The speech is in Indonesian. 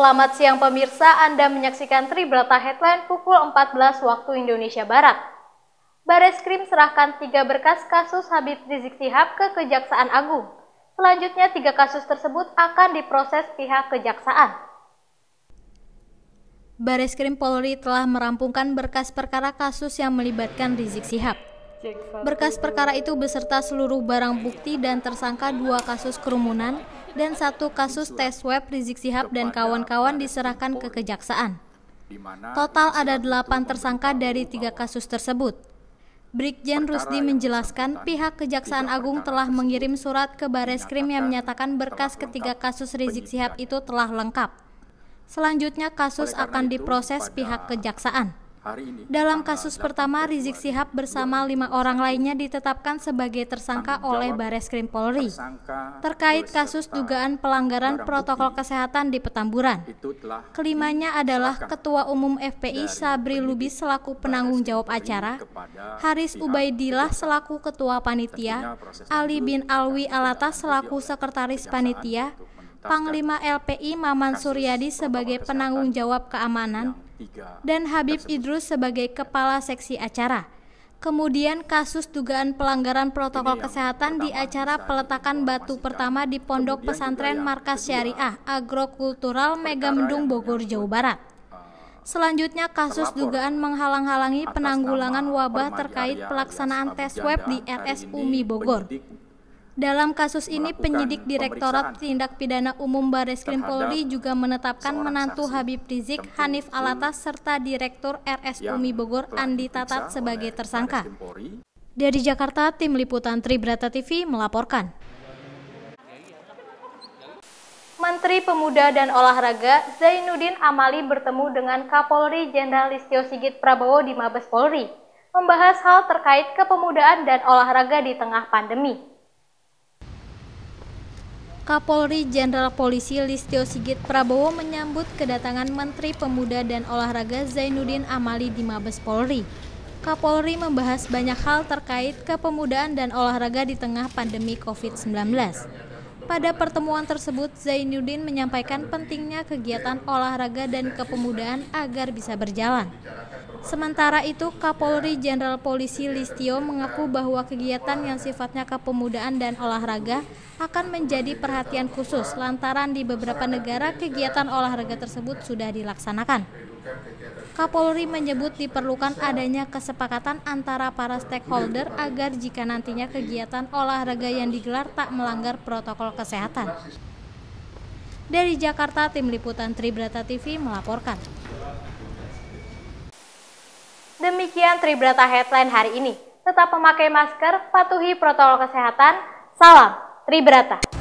Selamat siang pemirsa, Anda menyaksikan Tribrata Headline pukul 14 waktu Indonesia Barat. Baris Krim serahkan tiga berkas kasus Habib Rizik Sihab ke Kejaksaan Agung. Selanjutnya tiga kasus tersebut akan diproses pihak kejaksaan. Baris Krim Polri telah merampungkan berkas perkara kasus yang melibatkan Rizik Sihab. Berkas perkara itu beserta seluruh barang bukti dan tersangka dua kasus kerumunan, dan satu kasus tes web Rizik Sihab dan kawan-kawan diserahkan ke kejaksaan. Total ada delapan tersangka dari tiga kasus tersebut. Brigjen Rusdi menjelaskan pihak Kejaksaan Agung telah mengirim surat ke Bareskrim yang menyatakan berkas ketiga kasus Rizik Sihab itu telah lengkap. Selanjutnya kasus akan diproses pihak kejaksaan hari ini. Dalam kasus pertama, Rizik Sihab bersama lima orang lainnya ditetapkan sebagai tersangka oleh Bares Krim Polri terkait kasus dugaan pelanggaran protokol kesehatan di Petamburan. Kelimanya adalah Ketua Umum FPI Sabri Lubis selaku penanggung jawab acara, Haris Ubaidillah selaku Ketua Panitia, Ali bin Alwi Alata selaku Sekretaris Panitia, Panglima LPI Maman Suryadi sebagai penanggung jawab keamanan, dan Habib Idrus sebagai kepala seksi acara. Kemudian kasus dugaan pelanggaran protokol kesehatan di acara peletakan batu pertama di Pondok Pesantren Markas Syariah Agrokultural Megamendung Bogor, Jawa Barat. Eh, Selanjutnya kasus dugaan menghalang-halangi penanggulangan wabah terkait pelaksanaan tes web di RS Umi Bogor. Dalam kasus ini, penyidik Direktorat Tindak Pidana Umum Bareskrim Polri juga menetapkan menantu Habib Rizik, Hanif Alatas, serta Direktur RS Umi Bogor Andi Tatat sebagai tersangka. Dari Jakarta, Tim Liputan Tribrata TV melaporkan. Menteri Pemuda dan Olahraga Zainuddin Amali bertemu dengan Kapolri Jenderal Listio Sigit Prabowo di Mabes Polri membahas hal terkait kepemudaan dan olahraga di tengah pandemi. Kapolri Jenderal Polisi Listio Sigit Prabowo menyambut kedatangan Menteri Pemuda dan Olahraga Zainuddin Amali di Mabes Polri. Kapolri membahas banyak hal terkait kepemudaan dan olahraga di tengah pandemi COVID-19. Pada pertemuan tersebut, Zainuddin menyampaikan pentingnya kegiatan olahraga dan kepemudaan agar bisa berjalan. Sementara itu, Kapolri Jenderal Polisi Listio mengaku bahwa kegiatan yang sifatnya kepemudaan dan olahraga akan menjadi perhatian khusus lantaran di beberapa negara kegiatan olahraga tersebut sudah dilaksanakan. Kapolri menyebut diperlukan adanya kesepakatan antara para stakeholder agar jika nantinya kegiatan olahraga yang digelar tak melanggar protokol kesehatan. Dari Jakarta, Tim Liputan Tribrata TV melaporkan. Demikian Tribrata Headline hari ini. Tetap memakai masker, patuhi protokol kesehatan. Salam Tribrata.